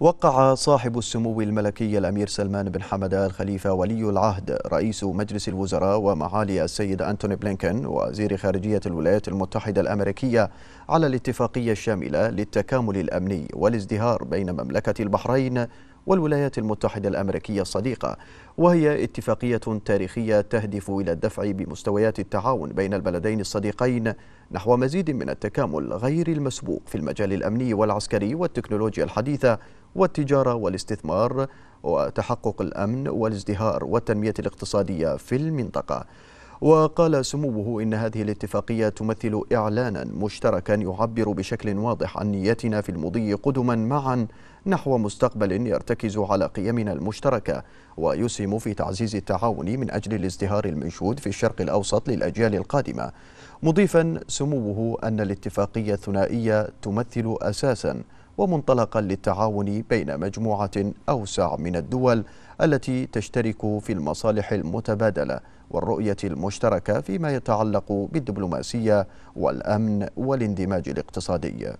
وقع صاحب السمو الملكي الأمير سلمان بن حمد الخليفة ولي العهد رئيس مجلس الوزراء ومعالي السيد أنتوني بلينكن وزير خارجية الولايات المتحدة الأمريكية على الاتفاقية الشاملة للتكامل الأمني والازدهار بين مملكة البحرين والولايات المتحدة الأمريكية الصديقة وهي اتفاقية تاريخية تهدف إلى الدفع بمستويات التعاون بين البلدين الصديقين نحو مزيد من التكامل غير المسبوق في المجال الأمني والعسكري والتكنولوجيا الحديثة والتجارة والاستثمار وتحقق الأمن والازدهار والتنمية الاقتصادية في المنطقة وقال سموه إن هذه الاتفاقية تمثل إعلانا مشتركا يعبر بشكل واضح عن نيتنا في المضي قدما معا نحو مستقبل يرتكز على قيمنا المشتركة ويسهم في تعزيز التعاون من أجل الازدهار المنشود في الشرق الأوسط للأجيال القادمة مضيفا سموه أن الاتفاقية الثنائية تمثل أساسا ومنطلقا للتعاون بين مجموعة أوسع من الدول التي تشترك في المصالح المتبادلة والرؤية المشتركة فيما يتعلق بالدبلوماسية والأمن والاندماج الاقتصادي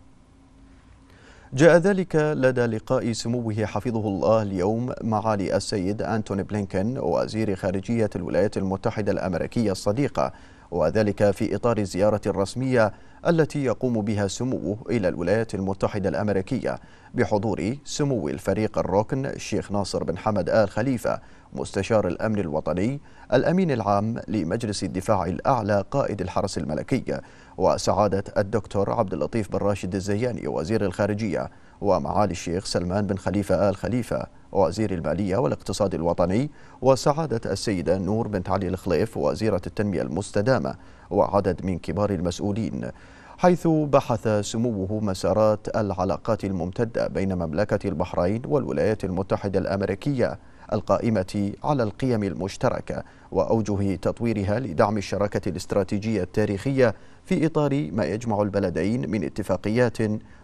جاء ذلك لدى لقاء سموه حفظه الله اليوم معالي السيد أنتوني بلينكن وزير خارجية الولايات المتحدة الأمريكية الصديقة وذلك في إطار الزيارة الرسمية التي يقوم بها سموه إلى الولايات المتحدة الأمريكية بحضور سمو الفريق الركن الشيخ ناصر بن حمد آل خليفة مستشار الأمن الوطني الأمين العام لمجلس الدفاع الأعلى قائد الحرس الملكي وسعادة الدكتور عبد اللطيف بن راشد الزياني وزير الخارجية ومعالي الشيخ سلمان بن خليفة آل خليفة وزير المالية والاقتصاد الوطني وسعادة السيدة نور بنت علي الخليف وزيرة التنمية المستدامة وعدد من كبار المسؤولين حيث بحث سموه مسارات العلاقات الممتدة بين مملكة البحرين والولايات المتحدة الأمريكية القائمة على القيم المشتركة وأوجه تطويرها لدعم الشراكة الاستراتيجية التاريخية في إطار ما يجمع البلدين من اتفاقيات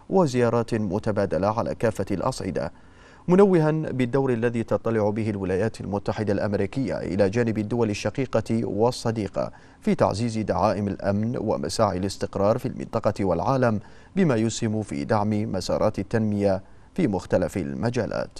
وزيارات متبادلة على كافة الأصعدة منوها بالدور الذي تطلع به الولايات المتحدة الأمريكية إلى جانب الدول الشقيقة والصديقة في تعزيز دعائم الأمن ومساعي الاستقرار في المنطقة والعالم بما يسهم في دعم مسارات التنمية في مختلف المجالات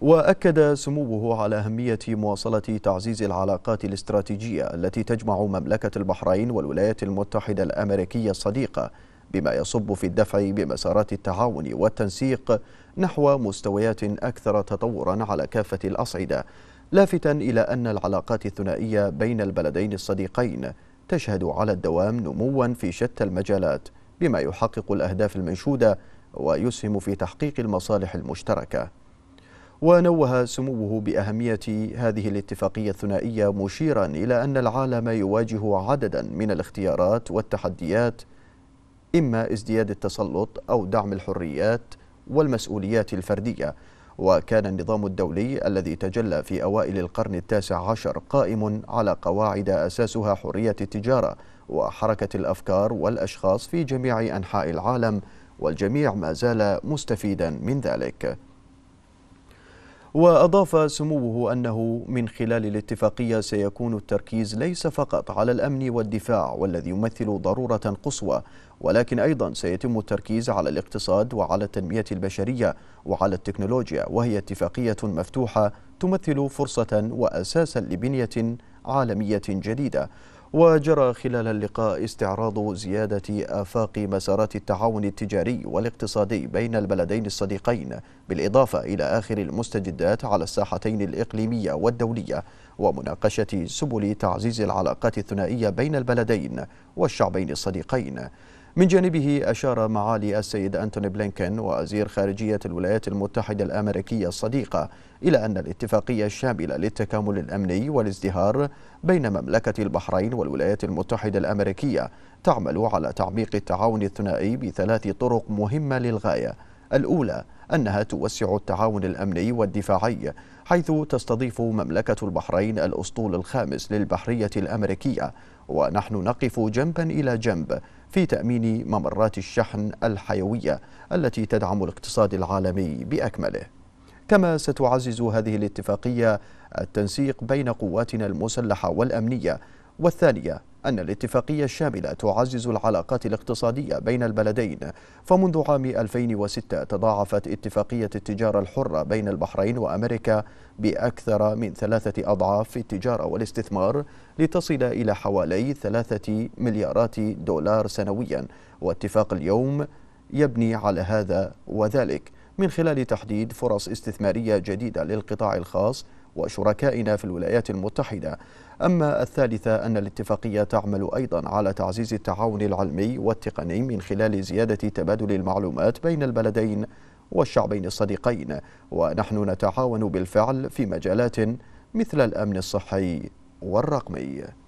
واكد سموه على اهميه مواصله تعزيز العلاقات الاستراتيجيه التي تجمع مملكه البحرين والولايات المتحده الامريكيه الصديقه بما يصب في الدفع بمسارات التعاون والتنسيق نحو مستويات اكثر تطورا على كافه الاصعده لافتا الى ان العلاقات الثنائيه بين البلدين الصديقين تشهد على الدوام نموا في شتى المجالات بما يحقق الاهداف المنشوده ويسهم في تحقيق المصالح المشتركه ونوه سموه بأهمية هذه الاتفاقية الثنائية مشيرا إلى أن العالم يواجه عددا من الاختيارات والتحديات إما ازدياد التسلط أو دعم الحريات والمسؤوليات الفردية وكان النظام الدولي الذي تجلى في أوائل القرن التاسع عشر قائم على قواعد أساسها حرية التجارة وحركة الأفكار والأشخاص في جميع أنحاء العالم والجميع ما زال مستفيدا من ذلك وأضاف سموه أنه من خلال الاتفاقية سيكون التركيز ليس فقط على الأمن والدفاع والذي يمثل ضرورة قصوى ولكن أيضا سيتم التركيز على الاقتصاد وعلى التنمية البشرية وعلى التكنولوجيا وهي اتفاقية مفتوحة تمثل فرصة وأساسا لبنية عالمية جديدة وجرى خلال اللقاء استعراض زيادة آفاق مسارات التعاون التجاري والاقتصادي بين البلدين الصديقين بالإضافة إلى آخر المستجدات على الساحتين الإقليمية والدولية ومناقشة سبل تعزيز العلاقات الثنائية بين البلدين والشعبين الصديقين من جانبه أشار معالي السيد أنتوني بلينكن وزير خارجية الولايات المتحدة الأمريكية الصديقة إلى أن الاتفاقية الشاملة للتكامل الأمني والازدهار بين مملكة البحرين والولايات المتحدة الأمريكية تعمل على تعميق التعاون الثنائي بثلاث طرق مهمة للغاية الأولى أنها توسع التعاون الأمني والدفاعي حيث تستضيف مملكة البحرين الأسطول الخامس للبحرية الأمريكية ونحن نقف جنبا إلى جنب في تأمين ممرات الشحن الحيوية التي تدعم الاقتصاد العالمي بأكمله كما ستعزز هذه الاتفاقية التنسيق بين قواتنا المسلحة والأمنية والثانية أن الاتفاقية الشاملة تعزز العلاقات الاقتصادية بين البلدين فمنذ عام 2006 تضاعفت اتفاقية التجارة الحرة بين البحرين وأمريكا بأكثر من ثلاثة أضعاف في التجارة والاستثمار لتصل إلى حوالي ثلاثة مليارات دولار سنويا واتفاق اليوم يبني على هذا وذلك من خلال تحديد فرص استثمارية جديدة للقطاع الخاص وشركائنا في الولايات المتحدة أما الثالثة أن الاتفاقية تعمل أيضا على تعزيز التعاون العلمي والتقني من خلال زيادة تبادل المعلومات بين البلدين والشعبين الصديقين ونحن نتعاون بالفعل في مجالات مثل الأمن الصحي والرقمي